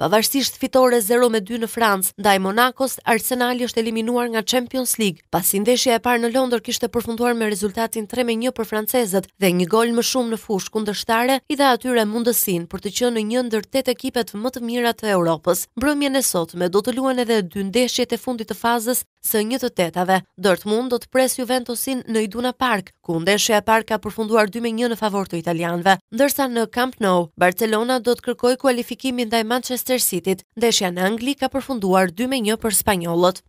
Pavarësisht fitore 0-2 në Francë ndaj Monakos, Arsenali është eliminuar nga Champions League pasi ndeshja e parë në Londër kishte përfunduar me rezultatin 3-1 për francezët dhe një gol më shumë në fush kundështare i dha atyre mundësinë për të qenë në një ndër tetë ekipet më të mira të Evropës. Mbrëmjen e sotme do të luhen edhe dy ndeshjet e fundit të fazës së një të tetave. Dortmund do të pres Juventusin në Iduna Park, ku ndeshja e parë ka përfunduar 2-1 në favor të italianëve, ndërsa në Camp Nou, Barcelona do të kërkojë kualifikimin ndaj Manchester City-t. Ndeshja në Angli ka përfunduar 2-1 për spanjollët.